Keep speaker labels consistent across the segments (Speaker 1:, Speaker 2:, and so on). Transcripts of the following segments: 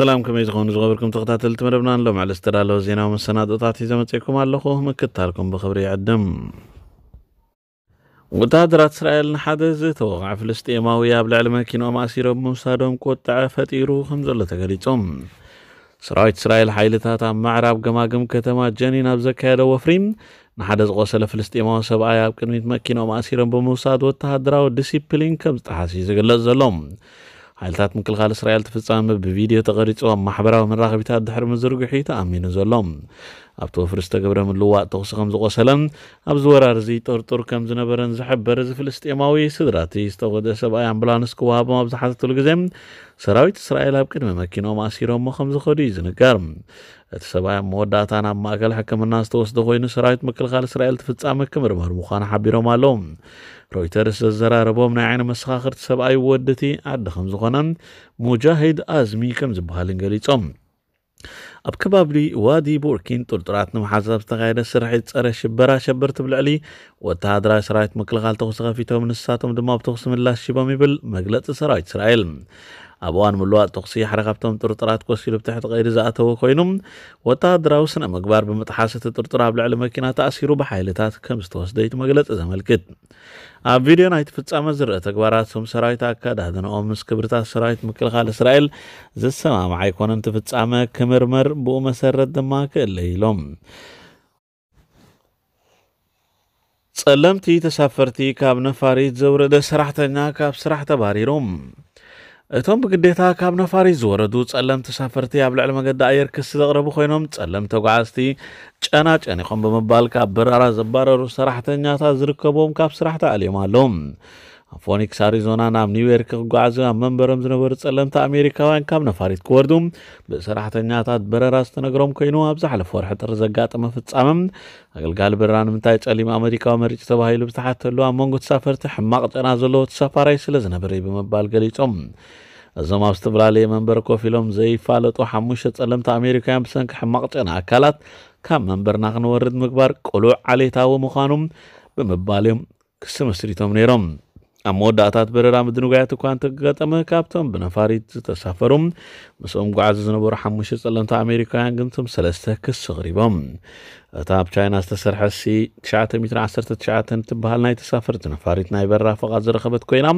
Speaker 1: سلام كما يزغون زغبركم تغطات التمر لبنان لو مع الاسترال وزينا ومن السنة دوتاتي زمتيكم على الأخوة مكتاركم بخبري عدم وتادرات اسرائيل نحاد الزيت وقع فلسطين ماويا بلا علم كينو ما سيرو بمصادهم كوتا فتيرو خمزلة تقريتهم سرايت اسرائيل حيلة تاتا معراب قماقم كتما جنين ابزكاد وفريم نحاد از غوصل فلسطين ماو سبعا يابكن ميت مكينو ما سيرو بمصاد وتادرات ديسيبلين كمز تحاسي زغل الزلوم حالتات مكل خال إسرائيل تفصام بفيديو تغريت وام محبرة من راغبتا دحر من زرق حيطة أمين زولوم أبتو فرستا قبرة من لواء تغسى خمز غسلم أبزور أرزي تور تور كم زنبرن زحب برز فلسطيماوي سدراتي استغد سبا يعمبلان سكواب ما بزحزة تلقزم سراويت إسرائيل أبكد ممكنو ما سيرو مخمز خريز نكارم እቲ ሰብኣይ ኣብ መወዳእታ ናብ ማእከል ሕክምና ዝተወስደ ኮይኑ ሰራዊት ምክልኻል እስራኤል ትፍጻሚ ክምርመር ምዃኑ ሓቢሮም ኣለዉ ሮይተርስ ዘዘራረቦም ናይ ዓይኒ መሰኻኽርቲ ሰብኣይ ወድቲ ዓዲ ከም ዝኾነ ሙጃሂድ ኣዝሚ ከም ዝበሃልን ገሊፆም اب كبابلي وادي بوركين تلترات نمحازة بستغير السرحي تسارة شبرا شبرت بالعلي وتهادرا سرايت مكلغال تغسغا في تو من الساتم دما بتغس من الله الشبامي بالمقلط سرايت اسرائيل ابوان ملوات تغسي حرقبتهم تلترات كوسيلو بتحت غير زاته وخوينم وتهادرا وسنا مقبار بمتحاسة تلترا بالعلي مكينا تأسيرو بحيلتات كمستوس ديت مقلط زملكت اب فيديو نايت فتس امزر اتقبارات سوم سرايت اكاد هذا نوم مسكبرتات سرايت مكلغال اسرائيل زي السماء معي كون انت فتس كمرمر bo መሰረት ድማ ለይሎም ጸለምቲ ተሳፈርቲ ካብ ነፋሪት ዘውረደ ስራሕተኛ ካብ ስራሕ ተባሪሮም እቶም ብግዴታ ካብ ነፋሪት ዝወረዱ ጸለም ተሳፈርቲ ኣብ ልዕሊ መገዲ ኣየር ክስ ዘቕረቡ ኮይኖም ጸለም ተጓዓዝቲ ጨና ጨኒኾም ብምባል ካብ በራራ ዘባረሩ ሰራሕተኛታት ዝርከቦም ካብ ስራሕ ተኣልዮም ኣሎም ኣብ ፎኒክስ ኣሪዞና ናብ ኒውዮርክ ክጓዓዙ ኣብ መንበሮም ዝነበሩ ጸለምቲ ኣሜሪካውያን ካብ ነፋሪት ክወርዱ ብሰራሕተኛታት በረራ ዝተነግሮም ኮይኑ ኣብ ዝሓለፈ ወርሒ ጥሪ ዘጋጠመ ፍጻመ ኣገልጋሊ በረራ ንምንታይ ጸሊም ኣሜሪካዊ መርጭ ተባሂሉ ብዝተሓተሉ ኣብ መንጎ ተሳፈርቲ ሕማቕ ጨና ዘለዎ ተሳፋራይ ስለ ዝነበረ ብምባል ገሊፆም እዞም ኣብ ዝተፈላለየ መንበር ኮፍ ኢሎም ዘይፋለጡ ሓሙሽተ ጸለምቲ ኣሜሪካውያን ብሰንኪ ሕማቕ ጨና ኣካላት ካብ መንበርና ክንወርድ ምግባር ቁሉዕ ዓሌታዊ ምዃኑ ብምባል እዮም ክስ መስሪቶም ነይሮም ኣብ መወዳእታት በረራ ምድንጓያት እኳ እንተገጠመ ካብቶም ብነፋሪት ዝተሳፈሩ ምስኦም ጓዓዚ ዝነበሩ ሓሙሽተ ጸለምቲ ኣሜሪካውያን ግንትም ሰለስተ ክስ ቕሪቦም እታ ኣብ ቻይና ዝተሰርሐ ሲ 919 ትበሃል ናይ ተሳፈርቲ ነፋሪት ናይ በረራ ፈቓድ ዝረኸበት ኮይና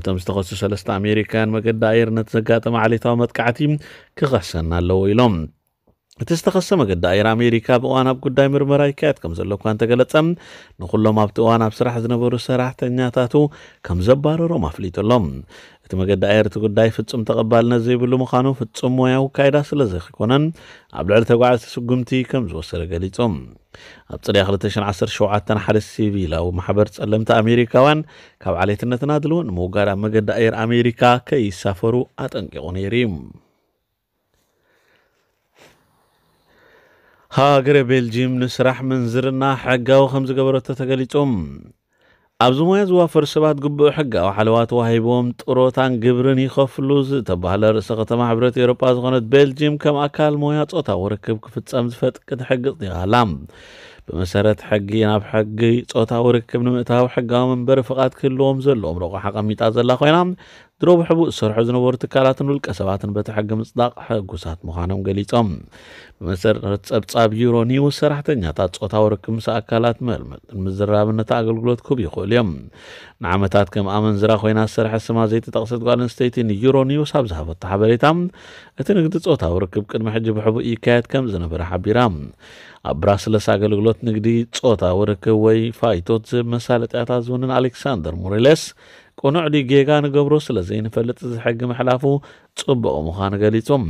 Speaker 1: እቶም ዝተኸሱ ሰለስተ ኣሜሪካውያን መገዲ ኣየር ነቲ ዘጋጠመ ዓሌታዊ መጥቃዕቲ ክኸሰና ኣለዎ ኢሎም እቲ ዝተኸሰመ ገዳእየን ኣሜሪካ ብእዋን ኣብ ጉዳይ ምርመራ ይካየድ ከም ዘሎ እኳ እንተገለጸ ንኹሎም ኣብቲ እዋን ኣብ ስራሕ ዝነበሩ ሰራሕተኛታቱ ከም ዘባረሮም ኣፍሊጡ ኣሎም እቲ መገዲ ኣየር እቲ ጉዳይ ፍጹም ተቐባልነት ዘይብሉ ምዃኑ ፍጹም ሞያዊ ካይዳ ስለ ዘይኮነን ኣብ ልዕሊ ተጓዓዝቲ ስጉምቲ ከም ዝወሰደ ገሊጹ ኣብ ፅርያ 217 ሓደ ሲቪላዊ ማሕበር ጸለምቲ ኣሜሪካውያን ካብ ዓሌትነትና ድልው ንምውጋድ ኣብ መገዲ ኣየር ኣሜሪካ ከይሳፈሩ ኣጠንቂቑ ነይሩ እዩ ሃገረ ቤልጂም ንስራሕ ምንዝርና ሕጋዊ ከም ዝገበረቶ ተገሊፆም ኣብዚ ሞያ ዝዋፈሩ ሰባት ግቡእ ሕጋዊ ሓለዋ ተዋሂቦም ጥሮታን ግብርን ይኸፍሉ ዝተባሃለ ርእሰ ከተማ ሕብረት ኤውሮጳ ዝኾነት ቤልጂም ከም ኣካል ሞያ ፆታዊ ርክብ ክፍፀም ዝፈጥቅድ ሕግፅቲ ይሃላ ብመሰረት ሕጊ ናብ ሕጊ ፆታዊ ርክብ ንምእታዊ ሕጋዊ መንበሪ ፍቓድ ክህልዎም ዘለዎም ረቑ ሓቐሚጣ ዘላ ኮይና ድሮ ብሕቡ ዝሰርሑ ዝነበሩ ትካላትን ውልቀ ሰባትን በቲ ሕጊ ምፅዳቕ ሕጉሳት ምዃኖም ገሊፆም ብመሰረት ፀብጻብ ዩሮ ኒውስ ሰራሕተኛታት ፆታዊ ርክብ ምስ ኣካላት መልመጥን ምዝራብን ነቲ ኣገልግሎት ክህቡ ይኽእሉ እዮም ንዓመታት ከም ኣመንዝራ ኮይና ዝሰርሐ ስማ ዘይተጠቕሰት ጓል ኣንስተይቲ ንዩሮ ኒውስ ኣብ ዝሃበቶ ሓበሬታ እቲ ንግዲ ፆታዊ ርክብ ቅድሚ ሕጂ ብሕቡ ይካየድ ከም ዝነበረ ሓቢራ ኣብ ብራስለስ ኣገልግሎት ንግዲ ጾታ ወርክብ ወይ ፋይቶት መሳለጥያታት ዝውንን ኣሌክሳንደር ሙሪለስ ቁኑዕ ዲ ጌጋ ንገብሮ ስለ ዘይንፈልጥ ዝሕጊ ምሕላፉ ጽቡቕ ምዃኑ ገሊፆም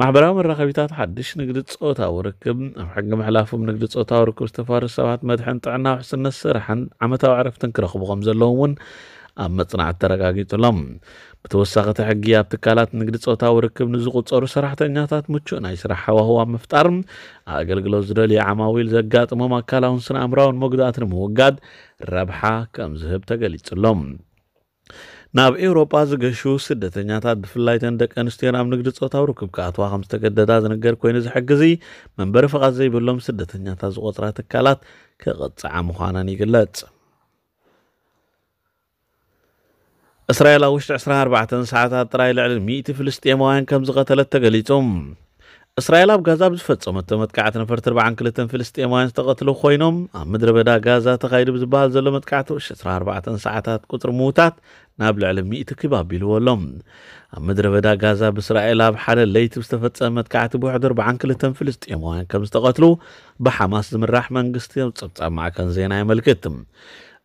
Speaker 1: ማሕበራዊ መራኸቢታት ሓድሽ ንግዲ ፆታዊ ርክብ ኣብ ሕጊ ምሕላፎም ንግዲ ፆታዊ ርክብ ዝተፋርሱ ሰባት መድሕን ጥዕና ውሕስነት ስራሕን ዓመታዊ ዕረፍትን ክረኽቡ ከም ዘለዎም እውን ኣብ መፅናዕቲ ተረጋጊጡሎም ብተወሳኺ እቲ ሕጊ ኣብ ትካላት ንግዲ ፆታዊ ርክብ ንዝቁፀሩ ሰራሕተኛታት ምቹእ ናይ ስራሕ ሃዋህዋ ምፍጣር ኣገልግሎት ዝደልዩ ዓማዊል ዘጋጥሞም ኣካላውን ስነ ኣእምራውን መጉዳእቲ ንምውጋድ ረብሓ ከም ዝህብ ተገሊጹሎም ናብ ኤውሮጳ ዝገሹ ስደተኛታት ብፍላይ ተን ደቂ ኣንስትዮ ናብ ንግዲ ፆታዊ ርክብ ክኣትዋ ከም ዝተገደዳ ዝነገር ኮይኑ ዝሕግዝ መንበሪ ፍቓድ ዘይብሎም ስደተኛታት ዝቆፅራ ትካላት ክቕፅዓ ምዃነን ይግለጽ እስራኤል ኣብ ውሽጢ 24 ሰዓታት ጥራይ ልዕሊ 100 ፍልስጥኤማውያን ከም ዝቐተለት ተገሊጹም እስራኤል ኣብ ጋዛ ብዝፈጸመቶ መጥቃዕቲ ነፈርቲ 42 ፍልስጥኤማውያን ዝተቐትሉ ኮይኖም ኣብ ምድሪ በዳ ጋዛ ተኻይዱ ብዝበሃል ዘሎ መጥቃዕቲ ውሽጢ 24 ሰዓታት ቁፅሪ ምዉታት ናብ ልዕሊ 100 ክብ ኣቢልዎ ኣሎም ኣብ ምድሪ በዳ ጋዛ ብእስራኤል ኣብ ሓደ ለይቲ ብዝተፈጸመ መጥቃዕቲ ብውሕዱ 42 ፍልስጥኤማውያን ከም ዝተቐትሉ ብሓማስ ዝምራሕ መንግስቲ ፀብጻብ ማዕከን ዜና የመልክት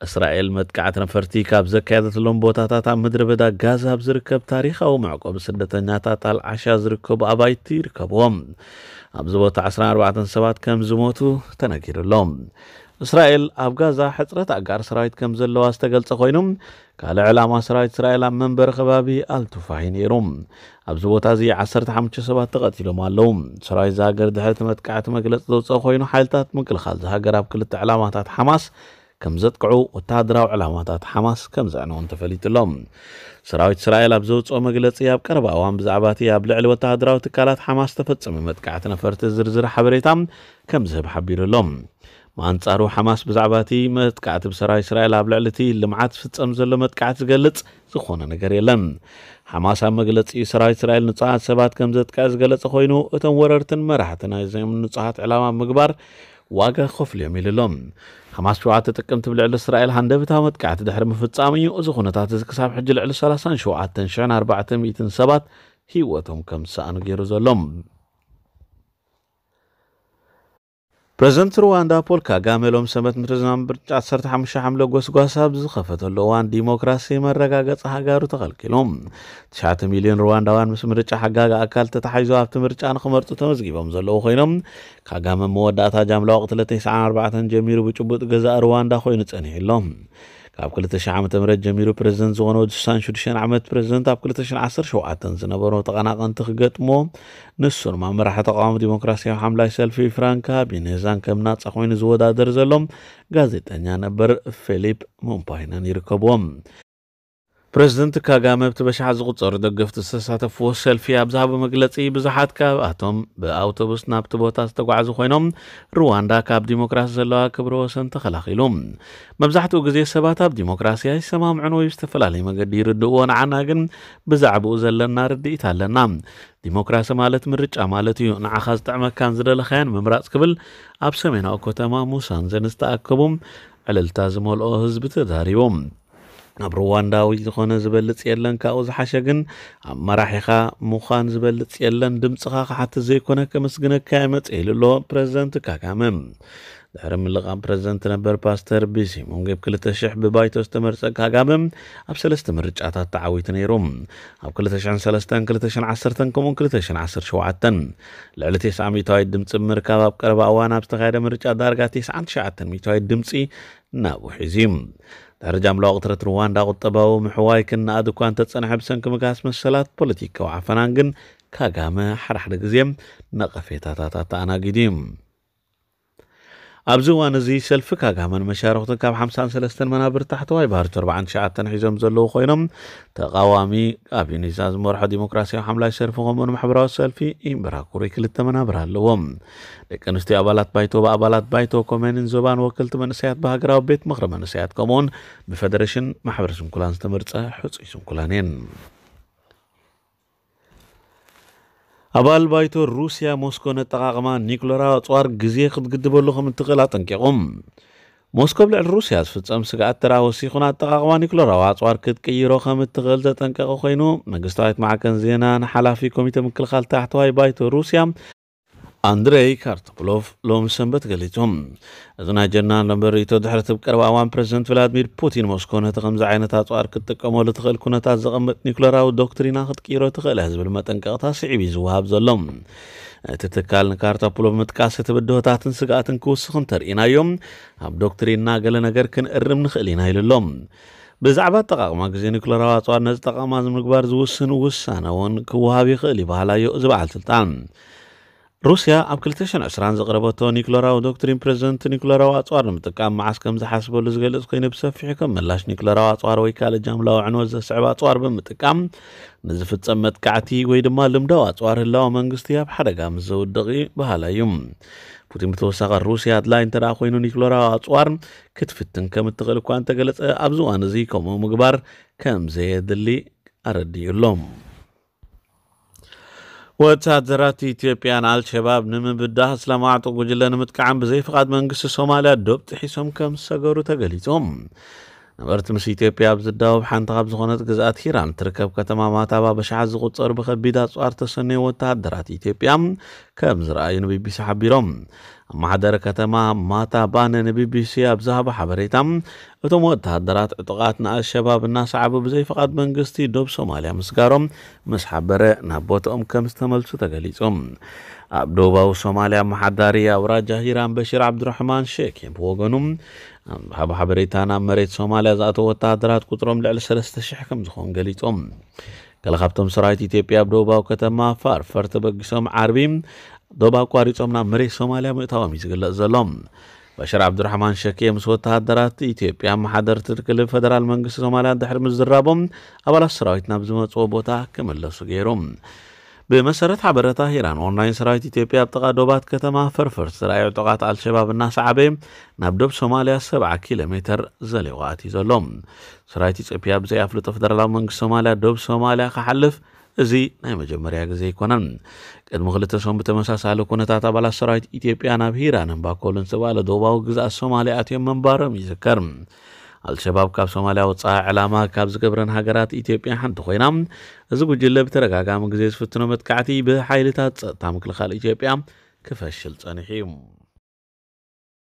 Speaker 1: اسرائيل مدقعت نفرتي كاب زكادة لومبو تاتا تا مدر بدا غازا بزركب تاريخ او معقوب سدتنا تا تا العشا زركب ابايتي ركبوهم ابزبو تا عسران اربعة سبات كم زموتو تنكير اللوم اسرائيل اب غازا حترة تا غار سرايت كم زلو استقل تخوينم قال علامة سرايت اسرائيل ام منبر خبابي التفاهين يروم ابزبو تازي عصر تحمد سبات تغتيلو ما اللوم سرايت زاقر دهرت مدقعت مقلت دو تخوينو حالتات مقل خالزها قراب كل التعلامات حماس ከም ዘጥቅዑ ወተሃደራዊ ዕላማታት ሓማስ ከም ዘዕነወን ተፈሊጡሎም ሰራዊት እስራኤል ኣብ ዘውፅኦ መግለፂ ኣብ ቀረባ እዋን ብዛዕባ እቲ ኣብ ልዕሊ ወተሃደራዊ ትካላት ሓማስ ተፈፀመ መጥቃዕቲ ነፈርቲ ዝርዝር ሓበሬታ ከም ዝህብ ሓቢሩ ኣሎም ብኣንጻሩ ሓማስ ብዛዕባ እቲ መጥቃዕቲ ብሰራዊት እስራኤል ኣብ ልዕሊ እቲ ልምዓት ዝፍፀም ዘሎ መጥቃዕቲ ዝገልጽ ዝኾነ ነገር የለን ሓማስ ኣብ መግለፂ ሰራዊት እስራኤል ንፁዓት ሰባት ከም ዘጥቅዕ ዝገለጸ ኮይኑ እቶም ወረርትን መራሕትን ናይዞም ንፁዓት ዕላማ ምግባር واجه خفلي ميل لهم. خمس شعات تكلم تبلع الإسرائيل هندب تامت كعت دحر مفتسامي أزخونة تاتزكساب حج العلسالسان شعات تنشعن أربعة مئة سبات هيوتهم كم سأنو جيرو ፕረዚደንት ሩዋንዳ ፖል ካጋሜ ሎም ሰመት ምትዝማም ብርጫ 15 ሓምለ ጎስጓሳ ኣብ ዝኸፈተሉ እዋን ዲሞክራሲ መረጋገፂ ሃገሩ ተኸልኪሎም 9 ሚልዮን ሩዋንዳውያን ምስ ምርጫ ሓጋግ ኣካል ተታሓሒዞ ኣብቲ ምርጫ ንክመርፁ ተመዝጊቦም ዘለዉ ኮይኖም ካጋመ መወዳእታ ጃምላ ወቅት 294 ጀሚሩ ብጭቡጥ ገዛእ ሩዋንዳ ኮይኑ ፀኒሑ ኣሎም ካብ 200 ዓ ም ጀሚሩ ፕረዚደንት ዝኾነ ወዲ 66 ዓመት ፕረዚደንት ኣብ 217 ዝነበሮ ተቐናቐንቲ ክገጥሞ ንሱን መምራሒ ተቃዋሚ ዲሞክራሲያዊ ሓምላይ ሰልፊ ፍራንካ ብንህዛን ከም ናፃ ኮይኑ ዝወዳደር ዘሎም ጋዜጠኛ ነበር ፊሊፕ ሞምፓይነን ይርከብዎም ፕረዚደንት ካጋመ ብቲበሽሓ ዝቑፀሩ ደገፍቲ ዝተሳተፍዎ ሰልፊ ኣብ ዝሃቦ መግለፂ ብዙሓት ካብኣቶም ብኣውቶቡስ ናብቲ ቦታ ዝተጓዓዙ ኮይኖም ሩዋንዳ ካብ ዲሞክራሲ ዘለዋ ክብረ ወሰን ተኸላኺሉ መብዛሕትኡ ግዜ ሰባት ኣብ ዲሞክራሲ ኣይሰማምዑን ወይ ብዝተፈላለዩ መገዲ ይርድእዎ ንዓና ግን ብዛዕባኡ ዘለና ርድኢት ኣለና ዲሞክራሲ ማለት ምርጫ ማለት እዩ ንዓኻ ዝጥዕመካን ዝደለኻያን ምምራፅ ክብል ኣብ ሰሜናዊ ከተማ ሙሳንዘን ዝተኣከቡ ዕልልታ ዝመልኦ ህዝቢ ተዛሪቦም ኣብ ሩዋንዳዊ ዝኾነ ዝበልፅ የለን ካብኡ ዝሓሸ ግን ኣብ መራሒኻ ምዃን ዝበልፅ የለን ድምፅኻ ካሓቲ ዘይኮነ ከመስግነካ ይመፅ ኢሉ ኣሎ ፕረዚደንት ካጋመ ድሕሪ ምልቓም ፕረዚደንት ነበር ፓስተር ቢሲሞን ጌብ 2000 ብባይቶ ዝተመርፀ ካጋመ ኣብ ሰለስተ ምርጫታት ተዓዊቱ ነይሩ ኣብ 2003 2010 ከምኡን 2017 ልዕሊ 90 ሚእታዊት ድምፂ ምርካብ ኣብ ቀረባ እዋን ኣብ ዝተካየደ ምርጫ ዳርጋ 99 ሚእታዊት ድምፂ ናብኡ ሒዙ እዩ ደረጃም ለወቅትረት ሩዋንዳ ቁጠባዊ ምሕዋይ ክነኣድ እኳ እንተጸንሐ ብሰንኪ ምግሃስ መሰላት ፖለቲካዊ ዓፈናን ግን ካጋመ ሓድሓደ ግዜ ነቐፌታታት ኣተኣናጊድ እዩ ኣብዚ እዋን እዚ ሰልፊ ካጋመን መሻርክትን ካብ 53 መናብር ታሕተዋይ ባህርቲ 49 ሒዞም ዘለዉ ኮይኖም ተቃዋሚ አቢኒዛ ዝመርሖ ዲሞክራሲያዊ ሓምላይ ሰልፊ ከምኡን ማሕበራዊ ሰልፊ ኢምበራኩሪ ክልተ መናብር ኣለዎም ደቂ ኣንስትዮ ኣባላት ባይቶ ብኣባላት ባይቶ ኮሜንን ዞባን ወክልቲ መንእሰያት ብሃገራዊ ቤት ምክሪ መንእሰያት ከምኡውን ብፌደሬሽን ማሕበር ስንኩላን ዝተመርፀ ሕፁይ ስንኩላን እየን ኣባል ባይቶ ሩስያ ሞስኮ ነጠቓቕማ ኒኩለራ ኣፅዋር ግዜ ክትግድበሉ ከም እትኽእል ኣጠንቂቖም ሞስኮ ብልዕሊ ሩስያ ዝፍፀም ስጋኣት ተራ ወሲኹን ኣጠቓቕማ ኒኩለራዊ ኣፅዋር ክትቅይሮ ከም እትኽእል ዘጠንቀቐ ኮይኑ መንግስታዊት ማዕከን ዜና ንሓላፊ ኮሚቴ ምክልኻል ታሕተዋይ ባይቶ ሩስያ ኣንድሬይ ካርቶፕሎቭ ሎሚ ሰንበት ገሊጹ እዚ ናይ ጀና ለመሪቶ ድሕሪ ብ ቀረባ እዋን ፕረዚደንት ቭላድሚር ፑቲን ሞስኮ ነቲ ከምዚ ዓይነት ኣፅዋር ክትጥቀመሉ ትኽእል ኩነታት ዘቐምጥ ኒኩለራዊ ዶክትሪና ክትቅይሮ ትኽእል ዝብል መጠንቀቕታ ስዒብ እዩ ዝውሃብ ዘሎ እቲ ትካል ንካርቶፕሎቭ ምጥቃስ እቲ ብድሆታትን ስጋኣትን ክውስኽ እንተርኢናዮም ኣብ ዶክትሪንና ገለ ነገር ክንእርም ንኽእል ኢና ኢሉ ኣሎም ብዛዕባ ኣጠቓቕማ ግዜ ኒኩለራዊ ኣፅዋር ነዚ ጠቓማ ንምግባር ዝውስን ውሳነ እውን ክወሃብ ይኽእል ይባህላዮ እዚ በዓል ስልጣን روسيا أب كلتشن أسران زقربتو نيكلوراو دوكترين بريزنت نيكلوراو أطوار نمتقام معاس كم زحاسبو لزغلص كين بسفيحكم ملاش نيكلوراو أطوار ويكال جاملاو عنو زسعب أطوار بمتقام نزفت سمت كعتي ويدما لمدو أطوار اللاو منغستي أب حدقا مزودقي بهالا يوم ፑቲን ብተወሳኺ ሩስያ ኣድላይ እንተ ደኣ ኮይኑ ኒክሎራዊ ኣፅዋር ክትፍትን ከም እትኽእል እኳ እንተገለጸ ኣብ ዝዋን እዚ ከምኡ ምግባር ከም ዘየድሊ ኣረዲኡሎም ወታደራት ኢትዮጵያን አልሸባብ ንምብዳህ ስለማዕጡ ጉጅለ ንምጥቃዓን ብዘይ ፍቓድ መንግስቲ ሶማልያ ዶብ ጥሒሶም ከም ዝሰገሩ ተገሊፆም ነበርቲ ምስ ኢትዮጵያ ኣብ ዝዳወብ ሓንቲ ካብ ዝኾነት ግዝኣት ሂራን ትርከብ ከተማ ማታባ ብሽሓት ዝቑፀር ብከቢድ ኣፅዋር ተሰነዩ ወታሃደራት ኢትዮጵያ ከምዝረኣዩ ንቢቢሲ ሓቢሮም ኣብ ማሕደረ ከተማ ማታ ባነ ንቢቢሲ ኣብ ዝሃቦ ሓበሬታ እቶም ወተሃደራት ዕጡቓት ንኣልሸባብ እናሰዓቡ ብዘይፈቓድ መንግስቲ ዶብ ሶማልያ ምስጋሮም ምስ ሓበረ ናብ ቦትኦም ከም ዝተመልሱ ተገሊጹ ኣብ ደቡባዊ ሶማልያ መሓዳሪ ኣውራጃ ሂራን በሺር ዓብድራሕማን ሼክ ብወገኑ ኣብ ሓበሬታ ናብ መሬት ሶማልያ ዝኣተው ወተሃደራት ቁጥሮም ልዕሊ 3,000 ከም ዝኾኑ ገሊፆም ገለ ካብቶም ሰራዊት ኢትዮጵያ ኣብ ደቡባዊ ከተማ ፋርፈር ተበጊሶም ዓርቢ ዶባ ኣቋሪፆም ናብ መሬት ሶማልያ ምእታዎም እዩ ዝግለፅ ዘሎም በሽር ዓብዱራሕማን ሸኬ ምስ ወተሃደራት ኢትዮጵያ መሓደርቲ ክልል ፈደራል መንግስቲ ሶማልያ ድሕሪ ምስ ዝራቦም ኣባላት ሰራዊት ናብ ዝመፅዎ ቦታ ክምለሱ ገይሩ بمسرت عبر طاهران أونلاين سرايت إثيوبيا بتقع دوبات كتما فرفر سرايو تقعت على الشباب الناس عبيم نبدو بصوماليا سبعة كيلومتر زلواتي زلوم سرايت إثيوبيا بزي أفلوت فدرالام منك صوماليا دوب صوماليا خحلف زي نعم جمريا جزي كونن المغلط سوم بتمساس على كونة تاتا بالا سرايت إثيوبيا نبهيران باكولن سبالة دوباو جزء صوماليا أتيم من بارم يذكرم ኣልሸባብ ካብ ሶማልያ ወፃኢ ዕላማ ካብ ዝገብረን ሃገራት ኢትዮጵያ ሓንቲ ኮይና እዚ ጉጅለ ብተደጋጋሚ ግዜ ዝፍትኖ መጥካዕቲ ብሓይልታት ፀጥታ ምክልኻል ኢትዮጵያ ክፈሽል ፀኒሕ እዩ